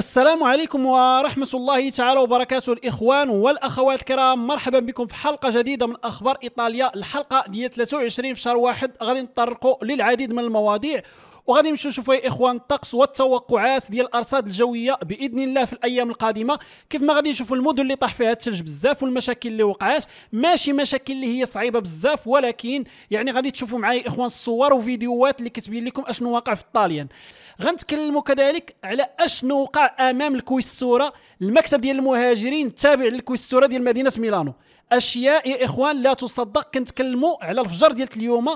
السلام عليكم ورحمة الله تعالى وبركاته الإخوان والأخوات الكرام مرحبا بكم في حلقة جديدة من أخبار إيطاليا الحلقة ديال 23 في شهر واحد غادي نتطرقوا للعديد من المواضيع وغادي نمشيو نشوفوا يا اخوان الطقس والتوقعات ديال الارصاد الجويه باذن الله في الايام القادمه كيف ما غادي نشوفوا المدن اللي طاح فيها الثلج بزاف والمشاكل اللي وقعات ماشي مشاكل اللي هي صعيبه بزاف ولكن يعني غادي تشوفوا معايا اخوان الصور وفيديوهات اللي كتبين لكم اشنو واقع في الطاليان غنتكلموا كذلك على اشنو وقع امام الكويسوره المكتب ديال المهاجرين التابع للكويسوره ديال مدينه ميلانو اشياء يا اخوان لا تصدق كنتكلموا على الفجر ديال اليوم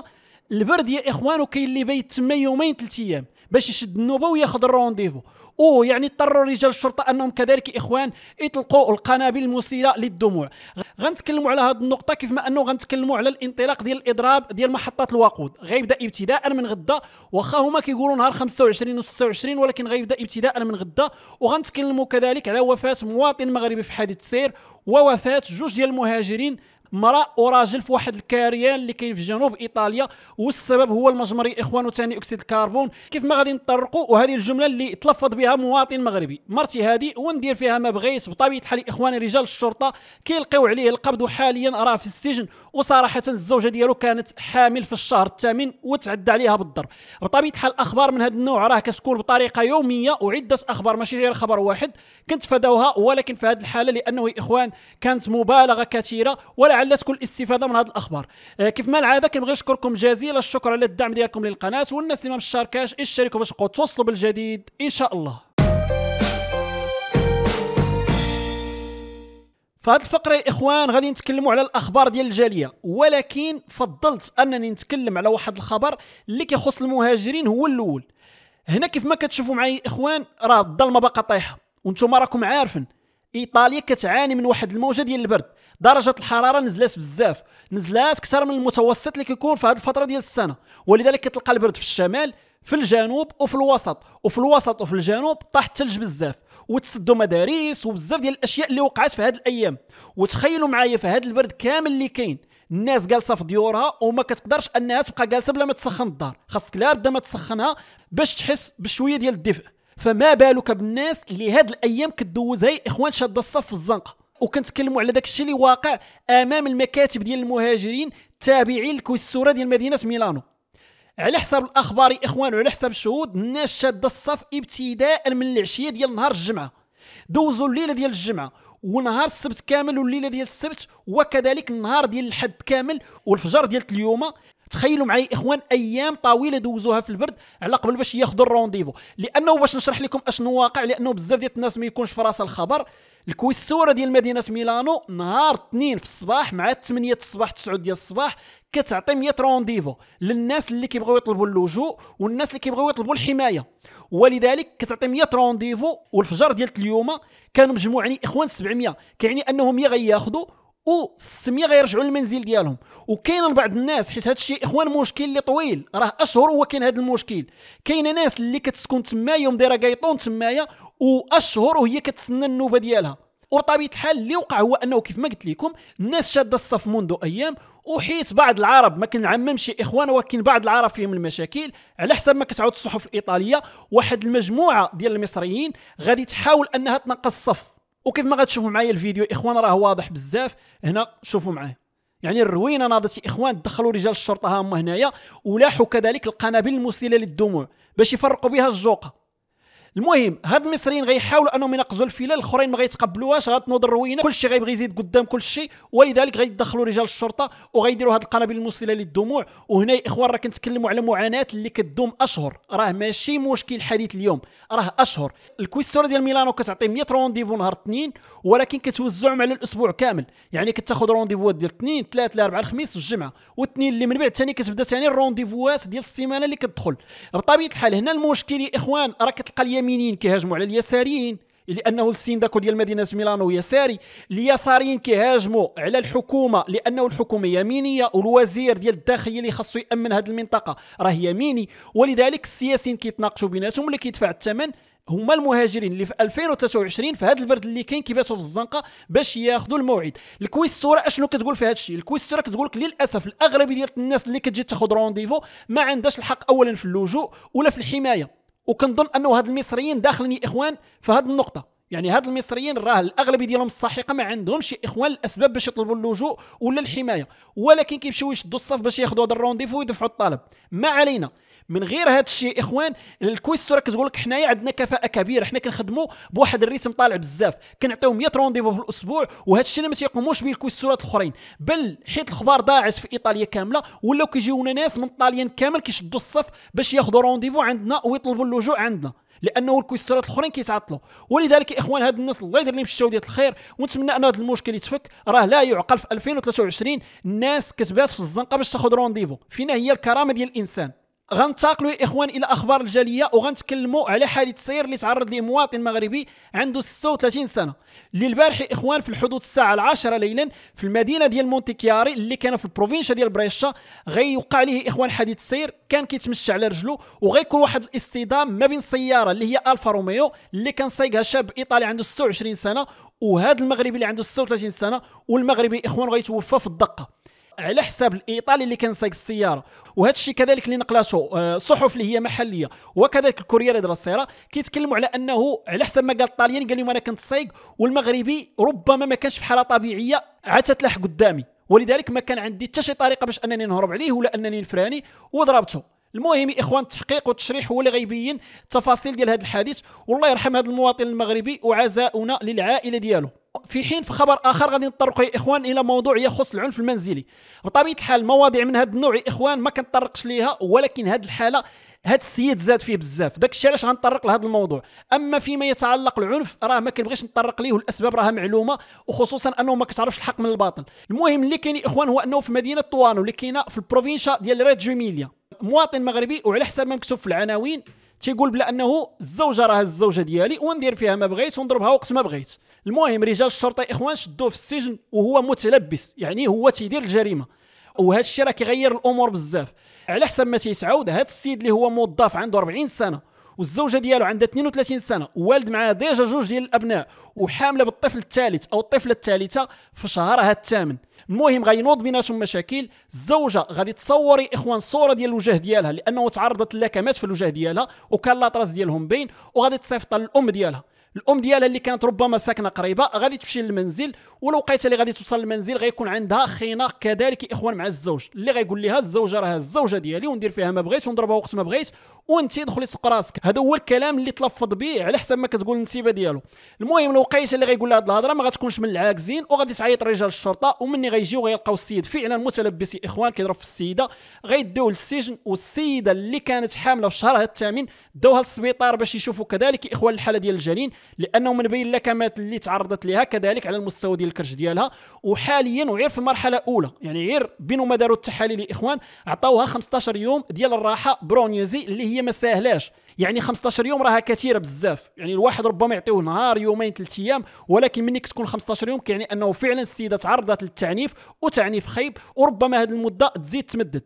البرد يا اخوان كاين اللي بايت تما يومين ثلاث ايام باش يشد النوبه وياخذ الرونديفو او يعني اضطروا رجال الشرطه انهم كذلك اخوان يطلقوا القنابل المسيله للدموع غنتكلموا على هذه النقطه كيف ما انه غنتكلموا على الانطلاق ديال الاضراب ديال محطات الوقود غيبدا ابتداء من غدا واخا هما كيقولوا نهار 25 و 26 ولكن غيبدا ابتداء من غدا وغنتكلموا كذلك على وفاه مواطن مغربي في حادث سير ووفاه جوج ديال المهاجرين مراه وراجل في واحد الكاريان اللي كاين في جنوب ايطاليا والسبب هو المجمر اخوان ثاني اكسيد الكربون كيف ما غادي نطرقوا وهذه الجمله اللي تلفظ بها مواطن مغربي مرتي هذه وندير فيها ما بغيت بطبيعه الحال اخوان رجال الشرطه كيلقيو عليه القبض وحاليا راه في السجن وصراحه الزوجه ديالو كانت حامل في الشهر الثامن وتعدى عليها بالضرب بطبيعه الحال الاخبار من هذا النوع راه كتكون بطريقه يوميه وعده اخبار ماشي غير خبر واحد كنتفاداوها ولكن في هذه الحاله لانه اخوان كانت مبالغه كثيره ولا تكون الاستفاده من هذه الاخبار آه، كيف ما العاده كنبغي نشكركم جزيل الشكر على الدعم ديالكم للقناه والناس اللي ما مشتركاش اشتركوا باش توصلوا بالجديد ان شاء الله في هذه الفقرة يا إخوان غادي نتكلموا على الأخبار ديال الجالية ولكن فضلت أنني نتكلم على واحد الخبر اللي كيخص المهاجرين هو الأول هنا كيف ما كتشوفوا يا إخوان راه الظلمة باقا طايحة وانتم راكم عارفين إيطاليا كتعاني من واحد الموجة ديال البرد درجه الحراره نزلات بزاف نزلات اكثر من المتوسط اللي كيكون في هذه الفتره ديال السنه ولذلك كتلقى البرد في الشمال في الجنوب وفي الوسط وفي الوسط وفي الجنوب طاح الثلج بزاف وتسدوا مدارس وبزاف ديال الاشياء اللي وقعت في هذه الايام وتخيلوا معايا في هذا البرد كامل اللي كاين الناس جالسه في ديورها وما كتقدرش انها تبقى جالسه بلا ما تسخن الدار خاصك لا بد ما تسخنها باش تحس بشويه ديال الدفء فما بالك بالناس اللي هاد الايام كدوزها يا اخوان شاده الصف في الزنقه وكنتكلموا على داك الشيء اللي واقع امام المكاتب ديال المهاجرين التابعين لكويسوره ديال مدينه ميلانو على حساب الاخبار اخوان وعلى حساب الشهود الناس شاده الصف ابتداء من العشيه ديال نهار الجمعه دوزوا الليله ديال الجمعه ونهار السبت كامل والليله ديال السبت وكذلك النهار ديال الحد كامل والفجر ديال اليوم تخيلوا معي اخوان ايام طويله دوزوها في البرد على قبل باش ياخذوا الرونديفو لانه باش نشرح لكم اشنو واقع لانه بزاف ديال الناس ما يكونش في راس الخبر الكويسوره ديال مدينه ميلانو نهار اثنين في الصباح مع 8 الصباح 9 ديال الصباح كتعطي 100 رونديفو للناس اللي كيبغيو يطلبوا اللجوء والناس اللي كيبغيو يطلبوا الحمايه ولذلك كتعطي 100 رونديفو والفجر ديال اليوم كانوا مجموعين اخوان 700 كيعني انهم يا غياخذوا و 600 غيرجعوا للمنزل ديالهم وكاين بعض الناس حيت هذا الشيء اخوان مشكل اللي طويل راه اشهر هو كاين هذا المشكل كاين ناس اللي كتسكن تمايا ومديره كايطون تمايا واشهر وهي كتسنى النوبه ديالها وطبيعه الحال اللي وقع هو انه كيف ما قلت لكم الناس شاده الصف منذ ايام وحيت بعض العرب ما كنعممش اخوان ولكن بعض العرب فيهم المشاكل على حسب ما كتعاود الصحف الايطاليه واحد المجموعه ديال المصريين غادي تحاول انها تنقص الصف وكيف ما غتشوفوا معايا الفيديو اخوان راه واضح بزاف هنا شوفوا معايا يعني الروينه ناضت اخوان دخلوا رجال الشرطه ها هما هنايا ولاحوا كذلك القنابل المسيله للدموع باش يفرقوا بها الجوقه المهم هاد المصريين غيحاولوا انهم ينقزوا الفيله الاخرين ما غيتقبلوهاش غتنوض الروينه كلشي غيبغي يزيد قدام كلشي ولذلك غيدخلوا رجال الشرطه وغيديروا هاد القنابل المسيله للدموع وهنا يا اخوان راه كنتكلموا على معاناه اللي كدوم اشهر راه ماشي مشكل حديث اليوم راه اشهر الكويستوره ديال ميلانو كتعطي 100 رونديفو نهار الاثنين ولكن كتوزعهم على الاسبوع كامل يعني كتاخذ رونديفوات ديال الاثنين ثلاثه الاربعاء الخميس والجمعه والاثنين اللي من بعد ثاني كتبدا ثاني الرونديفوات ديال السيمانه اللي كتدخل بطبيعه الحال هنا المشكل يا اخوان راه كتلقى اليمينيين كيهاجموا على اليساريين لانه السين داكو ديال مدينه ميلانو يساري اليساريين كيهاجموا على الحكومه لانه الحكومه يمينيه والوزير ديال الداخليه اللي خاصو يامن هذه المنطقه راه يميني ولذلك السياسيين كيتناقشوا بيناتهم اللي كيدفع الثمن هما المهاجرين اللي في 2023 في هذا البرد اللي كاين كيباتوا في الزنقه باش ياخذوا الموعد الكويس الصوره اشنو كتقول في هذا الشيء الكويس الصوره كتقول لك للاسف الاغلبيه ديال الناس اللي كتجي تاخذ رونديفو ما عندهاش الحق اولا في اللجوء ولا في الحمايه وكنظن انه هاد المصريين داخلين يا اخوان في هاد النقطه يعني هاد المصريين راه الاغلبيه ديالهم الساحقه ما عندهمش اخوان الاسباب باش يطلبوا اللجوء ولا الحمايه ولكن كيمشيو يشدوا الصف باش ياخذوا هذا الرونديفو ويدفعوا الطلب ما علينا من غير هذا الشيء اخوان الكويست راه كتقول لك حنايا عندنا كفاءه كبيره حنا كنخدموا بواحد الريتم طالع بزاف كنعطيو 100 رونديفو في الاسبوع وهذا الشيء ما تيقوموش به الكويستورات الاخرين بل حيت الخبار داعس في ايطاليا كامله ولاو كيجيونا ناس من طاليان كامل كيشدوا الصف باش ياخذوا رونديفو عندنا ويطلبوا اللجوء عندنا لانه الكويسترات الاخرين كيتعطلوا ولذلك يا اخوان هاد الناس الله يدير لهم الشتاو ديال الخير ونتمنى ان هذا المشكل يتفك راه لا يعقل في 2023 الناس كتبات في الزنقه باش تاخذ رونديفو فينا هي الكرامه ديال الانسان غنتاقلوا يا اخوان الى اخبار الجاليه وغنتكلموا على حادث سير اللي تعرض ليه مواطن مغربي عنده 36 سنه اللي البارح يا اخوان في الحدود الساعه العاشرة ليلا في المدينه ديال مونتيكياري اللي كان في البروفينشا ديال بريشا غيوقع ليه اخوان حادث سير كان كيتمشى على رجلو وغيكون واحد الاصطدام ما بين سياره اللي هي الفا روميو اللي كان سايقها شاب ايطالي عنده 26 سنه وهذا المغربي اللي عنده 36 سنه والمغربي اخوان غيتوفى في الدقه على حساب الايطالي اللي كان سايق السياره وهذا الشيء كذلك اللي نقلته آه، صحف اللي هي محليه وكذلك الكوريير ديال السياره كيتكلموا على انه على حساب ما قال الطليان قال لهم انا كنت سايق والمغربي ربما ما كانش في حاله طبيعيه عاد تلاح قدامي ولذلك ما كان عندي حتى شي طريقه باش انني نهرب عليه ولا انني نفراني وضربته المهم يا اخوان التحقيق والتشريح هو اللي غيبين التفاصيل ديال هذا الحادث والله يرحم هذا المواطن المغربي وعزاؤنا للعائله ديالو في حين في خبر اخر غادي نتطرقوا يا اخوان الى موضوع يخص العنف المنزلي بطبيعه الحال مواضيع من هذا النوع يا اخوان ما كنطرقش ليها ولكن هذه الحاله هاد السيد زاد فيه بزاف داك الشيء علاش غنطرق لهذا الموضوع اما فيما يتعلق العنف راه ما كنبغيش نطرق ليه والاسباب راها معلومه وخصوصا انه ما كتعرفش الحق من الباطل المهم اللي كاين يا اخوان هو انه في مدينه طوانو اللي كاينه في البروفينشا ديال ريت جوميليا مواطن مغربي وعلى حسب ما مكتوب في العناوين تيقول بلا انه الزوجه راه الزوجه ديالي وندير فيها ما بغيت ونضربها وقت ما بغيت المهم رجال الشرطه اخوان شدوه في السجن وهو متلبس يعني هو تيدير الجريمه وهذا الشيء راه كيغير الامور بزاف على حسب ما تيتعاود هذا السيد اللي هو موظف عنده 40 سنه والزوجه ديالو عندها 32 سنه والد معاه ديجا جوج ديال الابناء وحامله بالطفل الثالث او الطفله الثالثه في شهرها الثامن المهم غينوض بيناتهم مشاكل الزوجه غادي تصوري اخوان صوره ديال الوجه ديالها لانه تعرضت للكمات في الوجه ديالها وكان لاطراس ديالهم بين وغادي تصيفطها للام ديالها الام ديالها اللي كانت ربما ساكنه قريبه غادي تمشي للمنزل ولقيتها اللي غادي توصل للمنزل غيكون عندها خناق كذلك اخوان مع الزوج اللي غيقول لها الزوجه راه الزوجه ديالي وندير فيها ما بغيت ونضربها وقت ما بغيت وانت دخلي سوق راسك هذا هو الكلام اللي تلفظ به على حسب ما كتقول النسيبه ديالو المهم لقيتها اللي غيقول لها هذه الهضره ما غتكونش من العاكزين وغادي تعيط رجال الشرطه ومني غيجيو غيلقاو السيد فعلا متلبس اخوان كيضرب في السيده غيدوه للسجن والسيده اللي كانت حامله في شهرها الثامن داوها للسبيطار باش يشوفوا كذلك اخوان الحاله ديال الجنين لانه من بين اللكمات اللي تعرضت لها كذلك على المستوى ديال الكرش ديالها وحاليا وعير في مرحله اولى يعني عير بين ما داروا التحاليل الاخوان عطاوها 15 يوم ديال الراحه برونيزي اللي هي ما ساهلاش يعني 15 يوم راها كثيره بزاف يعني الواحد ربما يعطيوه نهار يومين ثلاث ايام ولكن ملي كتكون 15 يوم كيعني انه فعلا السيده تعرضت للتعنيف وتعنيف خيب وربما هذه المده تزيد تمدد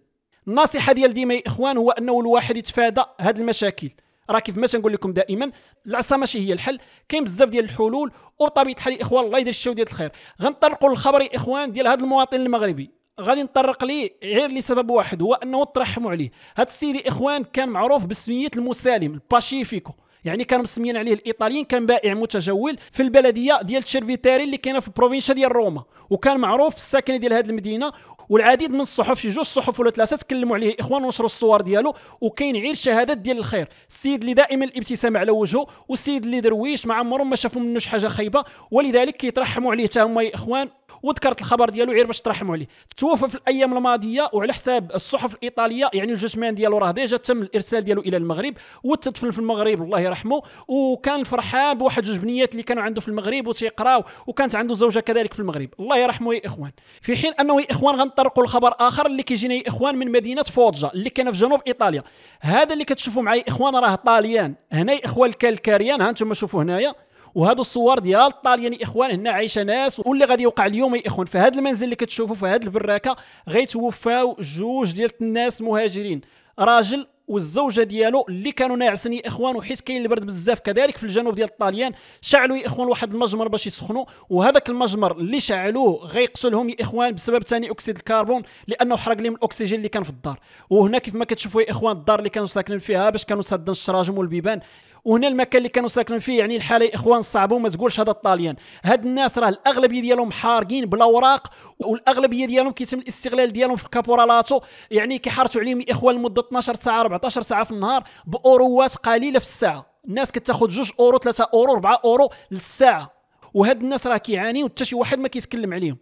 النصيحه ديال ديما يا اخوان هو انه الواحد يتفادى هذه المشاكل راه كيف ما تنقول لكم دائما العصا ماشي هي الحل كاين بزاف ديال الحلول وبطبيعه الحال الاخوان الله يدير الشو ديال الخير غنطرقوا للخبر اخوان ديال هذا المواطن المغربي غادي نطرق ليه غير لسبب واحد هو انه ترحموا عليه هذا السيد اخوان كان معروف باسميه المسالم الباشيفيكو يعني كان مسميين عليه الايطاليين كان بائع متجول في البلديه ديال تشيرفيتاري اللي كاينه في البروفينشا ديال روما وكان معروف الساكنه ديال هذه المدينه والعديد من الصحف شي جوج صحف ولا ثلاثه تكلموا عليه اخوان ونشروا الصور ديالو وكاين عير شهادات ديال الخير السيد اللي دائما الابتسام على وجهه والسيد اللي درويش ما عمرهم ما شافوا منه حاجه خايبه ولذلك كيترحموا عليه حتى هما اخوان وذكرت الخبر ديالو عير باش ترحموا عليه توفى في الايام الماضيه وعلى حساب الصحف الايطاليه يعني الجثمان ديالو راه ديجا تم الارسال ديالو الى المغرب وتدفن في المغرب الله يرحمه وكان فرحان بواحد جوج بنيات اللي كانوا عنده في المغرب وتيقراو وكانت عنده زوجه كذلك في المغرب الله يرحمه يا اخوان في حين انه يا اخوان غنطرقوا لخبر اخر اللي كيجينا يا اخوان من مدينه فوجا اللي كان في جنوب ايطاليا هذا اللي كتشوفوا معايا اخوان راه طاليان هنا يا اخوان الكالكاريان ها انتم شوفوا هنايا وهذا الصور ديال الطاليان يا اخوان هنا عايشه ناس واللي غادي يوقع اليوم يا اخوان في هذا المنزل اللي كتشوفوا في هذه البراكه غيتوفاو جوج ديال الناس مهاجرين راجل والزوجه ديالو اللي كانوا ناعسين يا اخوان حيت كاين البرد بزاف كذلك في الجنوب ديال الطاليان شعلوا يا اخوان واحد المجمر باش يسخنوا وهذاك المجمر اللي شعلوه غيقتلهم يا اخوان بسبب ثاني اكسيد الكربون لانه حرق لهم الاكسجين اللي كان في الدار وهنا كيف ما كتشوفوا يا اخوان الدار اللي كانوا ساكنين فيها باش كانوا سادين الشراجم والبيبان وهنا المكان اللي كانوا ساكنين فيه يعني الحاله يا اخوان صعبه وما تقولش هذا الطاليان هاد الناس راه الاغلبيه ديالهم حارقين بلا اوراق والاغلبيه ديالهم كيتم الاستغلال ديالهم في الكابورالاتو يعني كيحرتوا عليهم الاخوان لمده 12 ساعه 14 ساعه في النهار باوروات قليله في الساعه الناس كتاخذ جوج اورو 3 اورو 4 اورو للساعه وهاد الناس راه كيعانيوا حتى شي واحد ما كيتكلم عليهم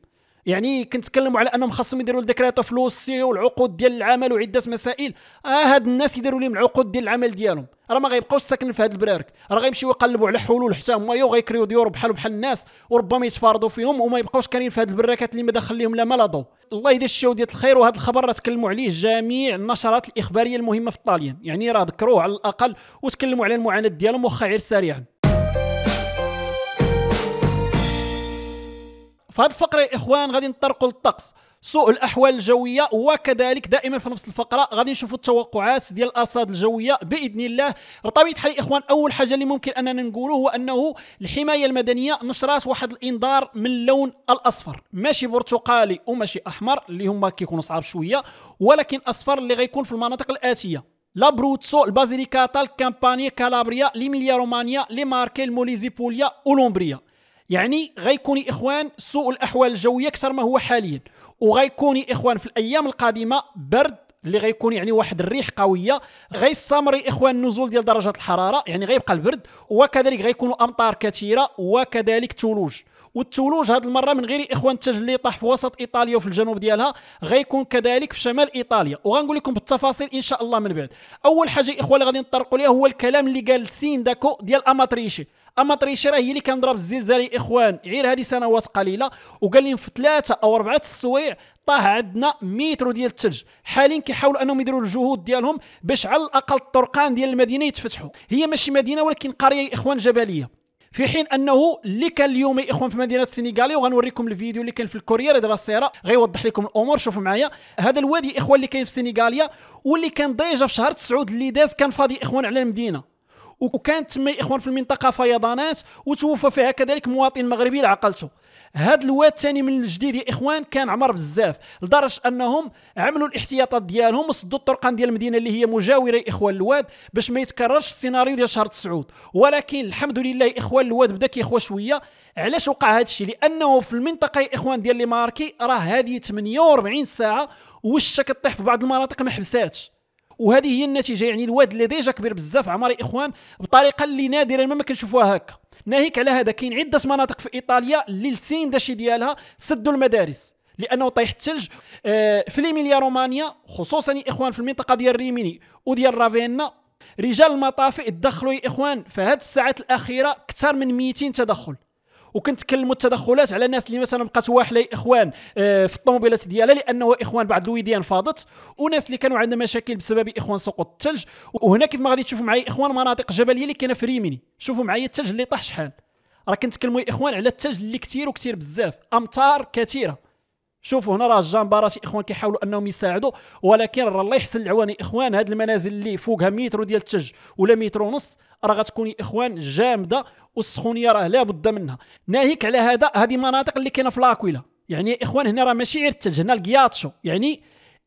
يعني كنتكلموا على انهم خاصهم يديروا لديكريتو فلوس والعقود ديال العمل وعده مسائل اه هاد الناس يديروا لهم العقود ديال العمل ديالهم راه ما غيبقاوش ساكنين في هاد البرارك راه غيمشيو يقلبوا على حلول حتى هما يو غيكريو ديور بحال بحال الناس وربما يتفارضوا فيهم وما يبقاوش كاينين في هاد البراكات اللي ما داخل لهم لا مال ضوء الله يدير الشو ديال الخير وهذا الخبر راه تكلموا عليه جميع النشرات الاخباريه المهمه في الطاليان يعني راه ذكروه على الاقل وتكلموا على المعاناه ديالهم واخا غير سريعا في هذه الفقره يا اخوان غادي نطرقوا للطقس سوء الاحوال الجويه وكذلك دائما في نفس الفقره غادي نشوفوا التوقعات ديال الارصاد الجويه باذن الله بطبيعه الحال يا اخوان اول حاجه اللي ممكن اننا نقوله هو انه الحمايه المدنيه نشرات واحد الانذار من اللون الاصفر ماشي برتقالي وماشي احمر اللي هما كيكونوا صعاب شويه ولكن اصفر اللي غيكون في المناطق الاتيه لابروتسو البازيليكاتا الكامبانيا كالابريا ليميليا رومانيا لي ماركي الموليزي بوليا اولومبريا يعني غيكوني اخوان سوء الاحوال الجويه اكثر ما هو حاليا وغيكوني اخوان في الايام القادمه برد اللي غيكون يعني واحد الريح قويه غيستمر اخوان النزول ديال درجه الحراره يعني غيبقى البرد وكذلك غيكونوا امطار كثيره وكذلك ثلوج والثلوج هذه المره من غير اخوان الثلج اللي طاح في وسط ايطاليا وفي الجنوب ديالها غيكون كذلك في شمال ايطاليا وغنقول لكم بالتفاصيل ان شاء الله من بعد اول حاجه اخوان اللي غادي نطرقوا ليها هو الكلام اللي قال سين داكو ديال اماتريشي اما طريشه هي اللي كان ضرب الزلزال اخوان غير هذه سنوات قليله وقال لهم في ثلاثه او اربعه السوايع طاه عندنا مترو ديال الثلج حاليا كيحاولوا انهم يديروا الجهود ديالهم باش على الاقل الطرقان ديال المدينه يتفتحوا هي ماشي مدينه ولكن قريه يا اخوان جبليه في حين انه اللي كان اليوم يا اخوان في مدينه السنغالي وغنوريكم الفيديو اللي كان في الكوريا اللي دار السيره غيوضح لكم الامور شوفوا معايا هذا الوادي يا اخوان اللي كاين في السنغاليا واللي كان ديجا في شهر 9 اللي داز كان فاضي اخوان على المدينه وكانت تما الاخوان في المنطقه فيضانات وتوفى فيها كذلك مواطن مغربي لعقلته هذا الواد الثاني من الجديد يا اخوان كان عمر بزاف لدرجه انهم عملوا الاحتياطات ديالهم وسدوا الطرقان ديال المدينه اللي هي مجاوره يا اخوان الواد باش ما يتكررش السيناريو ديال شهر تسعود ولكن الحمد لله اخوان الواد بدا كيخوى شويه علاش وقع هذا الشيء لانه في المنطقه يا اخوان ديال لي ماركي راه هذه 48 ساعه وشك كطيح في بعض المناطق ما حبساتش وهذه هي النتيجه يعني الواد اللي ديجا كبير بزاف عمر اخوان بطريقه اللي نادرا ما كنشوفوها هكا ناهيك على هذا كاين عده مناطق في ايطاليا اللي لسين داشي ديالها سدوا المدارس لانه طيح الثلج آه في ليميليا رومانيا خصوصا اخوان في المنطقه ديال ريميني وديال رافينا رجال المطافئ تدخلوا يا اخوان في هذه الساعات الاخيره اكثر من 200 تدخل وكنتكلموا التدخلات على الناس اللي مثلا بقات واحله اخوان آه، في الطوموبيلات ديالها لانه اخوان بعض الوديان فاضت وناس اللي كانوا عندهم مشاكل بسبب اخوان سقوط الثلج وهنا كيف ما غادي تشوفوا معايا اخوان مناطق جبليه اللي كاينه في ريميني شوفوا معايا الثلج اللي طاح شحال راه كنتكلموا يا اخوان على الثلج اللي كثير وكثير بزاف امطار كثيره شوفوا هنا راه الجامبارات اخوان كيحاولوا انهم يساعدوا ولكن راه الله يحسن العوان اخوان هاد المنازل اللي فوقها متر ديال الثلج ولا متر ونص راه غتكون اخوان جامده والسخونيه راه لابد منها ناهيك على هذا هذه مناطق اللي كاينه في لاكويلا يعني اخوان هنا راه ماشي غير الثلج هنا الكياتشو يعني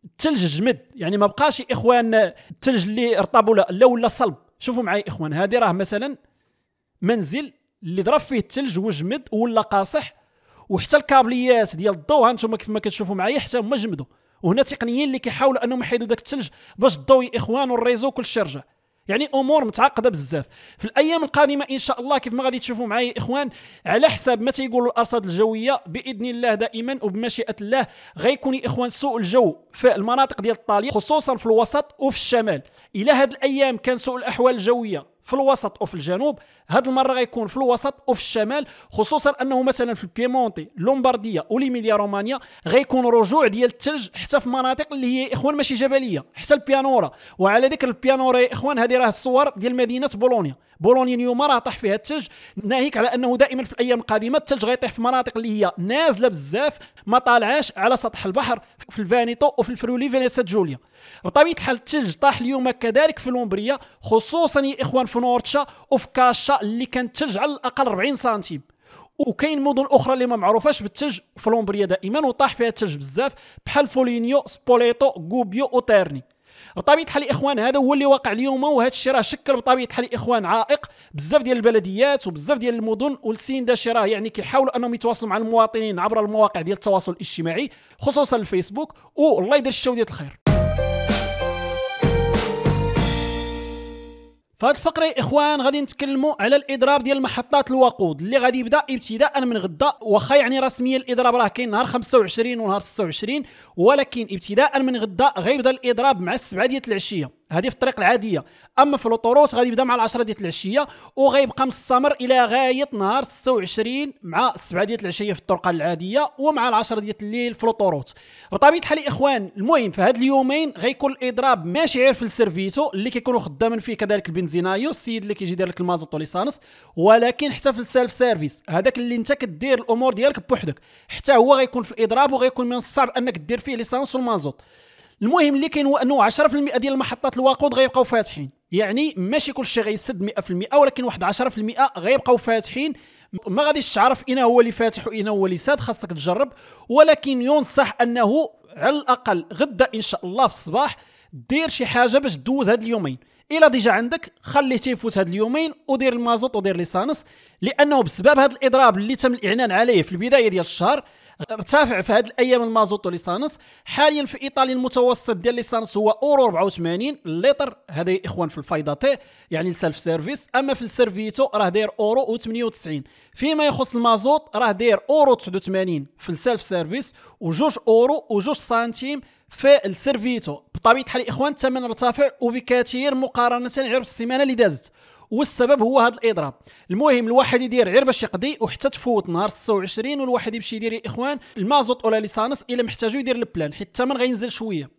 الثلج جمد يعني ما بقاش اخوان الثلج اللي رطب ولا لا ولا صلب شوفوا معايا اخوان هذه راه مثلا منزل اللي ضرب فيه الثلج وجمد ولا قاصح وحتى الكابليات ديال الضوء انتم كيف ما كتشوفوا معايا حتى هما جمدوا وهنا تقنيين اللي كيحاولوا انهم يحيدوا داك الثلج باش الضوء يا اخوان والريزو كل شيء رجع يعني امور متعقده بزاف في الايام القادمه ان شاء الله كيف ما غادي تشوفوا معايا اخوان على حساب ما تيقولوا الارصاد الجويه باذن الله دائما وبمشيئه الله غيكون اخوان سوء الجو في المناطق ديال الطاليه خصوصا في الوسط وفي الشمال الى هاد الايام كان سوء الاحوال الجويه في الوسط وفي الجنوب هاد المره غيكون في الوسط وفي الشمال خصوصا انه مثلا في البيمونتي لومبارديا وليميليا رومانيا غيكون رجوع ديال الثلج حتى في مناطق اللي هي اخوان ماشي جبليه حتى البيانورا وعلى ذكر البيانورا يا اخوان هذه راه الصور ديال مدينه بولونيا بولونيا اليوم راه طاح فيها الثلج ناهيك على انه دائما في الايام القادمه الثلج غيطيح في مناطق اللي هي نازله بزاف ما طالعاش على سطح البحر في الفانيتو وفي الفرولي فينيسا جوليا بطبيعه الحال الثلج طاح اليوم كذلك في لومبريا خصوصا يا اخوان في نورتشا وفي كاشا اللي كان الثلج على الاقل 40 سنتيم وكاين مدن اخرى اللي ما معروفاش بالثلج في لومبريا دائما وطاح فيها الثلج بزاف بحال فولينيو سبوليتو غوبيو وتيرني بطبيعه الحال اخوان هذا هو اللي واقع اليوم وهذا الشيء راه شكل بطبيعه الحال اخوان عائق بزاف ديال البلديات وبزاف ديال المدن والسين ده راه يعني كيحاولوا انهم يتواصلوا مع المواطنين عبر المواقع ديال التواصل الاجتماعي خصوصا الفيسبوك والله يدير الشو ديال الخير في الفقره اخوان غادي نتكلموا على الاضراب ديال محطات الوقود اللي غادي يبدا ابتداء من غدا واخا يعني رسميا الاضراب راه كاين نهار 25 ونهار 26 ولكن ابتداء من غدا غيبدا الاضراب مع السبعه ديال العشيه هذه في الطريق العاديه اما في لوطوروت غادي يبدا مع العشرة ديال العشيه وغيبقى مستمر الى غايه نهار 26 مع السبعة ديال العشيه في الطرقه العاديه ومع العشرة ديال الليل في لوطوروت بطبيعه الحال الاخوان المهم في هاد اليومين غيكون الاضراب ماشي غير في السيرفيتو اللي كيكونوا خدامين فيه كذلك البنزينايو السيد اللي كيجي يدير لك المازوت وليسانس ولكن حتى في السيلف سيرفيس هذاك اللي انت كدير الامور ديالك بوحدك حتى هو غيكون في الاضراب وغيكون من الصعب انك دير فيه ليسانس والمازوت المهم اللي كاين هو انه 10% ديال المحطات الوقود غيبقاو فاتحين يعني ماشي كلشي غيسد 100% ولكن واحد 10% غيبقاو فاتحين ما غاديش تعرف اين هو اللي فاتح واين هو اللي ساد خاصك تجرب ولكن ينصح انه على الاقل غدا ان شاء الله في الصباح دير شي حاجه باش دوز هاد اليومين الا ديجا عندك خليه تيفوت هاد اليومين ودير المازوت ودير ليسانس لانه بسبب هاد الاضراب اللي تم الاعلان عليه في البدايه ديال الشهر ارتفع في هذه الايام المازوت ليسانس حاليا في ايطاليا المتوسط ديال ليسانس هو اورو 84 لتر هذا يا اخوان في الفايده تي يعني السلف سيرفيس اما في السيرفيتو راه داير اورو 98 فيما يخص المازوت راه داير اورو 89 في السلف سيرفيس وجوج اورو وجوج سنتيم في السيرفيتو بطبيعه الحال الاخوان الثمن ارتفع وبكثير مقارنه غير بالسيمانه اللي دازت والسبب هو هذا الاضراب المهم الواحد يدير غير باش يقضي وحتى تفوت نهار 26 والواحد يمشي يدير اخوان المازوت ولا ليسانس الا محتاجو يدير البلان حيت الثمن غينزل شويه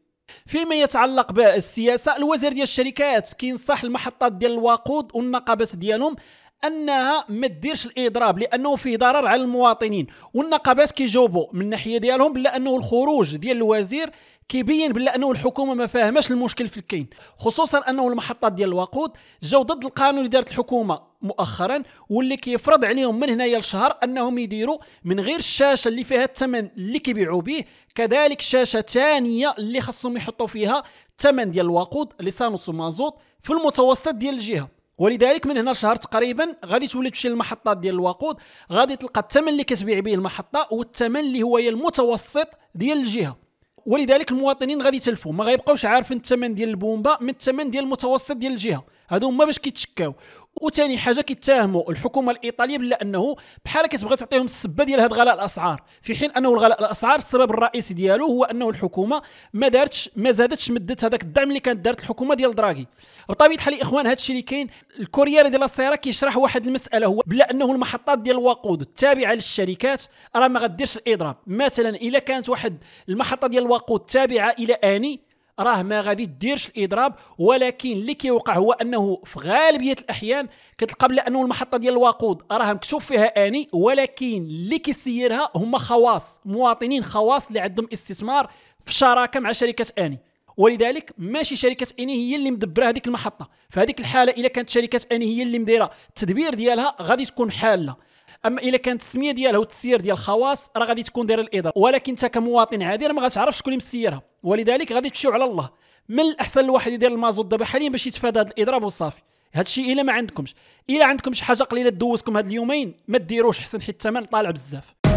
فيما يتعلق بالسياسه الوزير ديال الشركات كينصح المحطات ديال الوقود والنقابات ديالهم انها ما ديرش الاضراب لانه فيه ضرر على المواطنين والنقابات كيجاوبوا من الناحيه ديالهم بلا انه الخروج ديال الوزير كيبين بلا انه الحكومه ما فاهماش المشكل في الكين خصوصا انه المحطات ديال الوقود جاو ضد القانون اللي دارت الحكومه مؤخرا واللي كيفرض عليهم من هنايا لشهر انهم يديروا من غير الشاشه اللي فيها الثمن اللي كيبيعوا به كذلك شاشه ثانيه اللي خصهم يحطوا فيها الثمن ديال الوقود لسانوس ومازوت في المتوسط ديال الجهه ولذلك من هنا شهر تقريبا غادي تولي تمشي للمحطات ديال الوقود غادي تلقى الثمن اللي كتبيع به المحطه والثمن اللي هو المتوسط ديال الجهه ولذلك المواطنين غادي يتلفوا ما غيبقاوش عارفين الثمن ديال البومبا من الثمن ديال المتوسط ديال الجهه هادو هما باش كيتشكاو وثاني حاجه كيتهموا الحكومه الايطاليه بلا انه بحال كتبغي تعطيهم السبه ديال هذا غلاء الاسعار في حين انه الغلاء الاسعار السبب الرئيسي ديالو هو انه الحكومه ما دارتش ما زادتش مدت هذاك الدعم اللي كانت دارت الحكومه ديال دراغي بطبيعه الحال اخوان هذا الشيء اللي كاين الكوريير ديال السياره كيشرح واحد المساله هو بلا انه المحطات ديال الوقود التابعه للشركات راه ما غديرش الاضراب مثلا اذا كانت واحد المحطه ديال الوقود تابعه الى اني راه ما غادي ديرش الاضراب ولكن اللي كيوقع هو انه في غالبيه الاحيان كتلقى بلا انه المحطه ديال الوقود راه مكشوف فيها اني ولكن اللي كيسيرها هما خواص مواطنين خواص اللي عندهم استثمار في شراكه مع شركه اني ولذلك ماشي شركه اني هي اللي مدبره هذيك المحطه فهذيك الحاله إذا كانت شركه اني هي اللي مديره التدبير ديالها غادي تكون حاله اما الا كانت التسميه ديالها والتسيير ديال الخواص راه غادي تكون دايره الاضرار ولكن انت كمواطن عادي راه ما غاتعرفش شكون اللي مسيرها ولذلك غادي تمشيو على الله من الاحسن الواحد يدير المازوت دابا حاليا باش يتفادى هذا الاضراب وصافي هذا الشيء الا ما عندكمش الا عندكم شي حاجه قليله دوزكم هاد اليومين ما ديروش حسن حيت الثمن طالع بزاف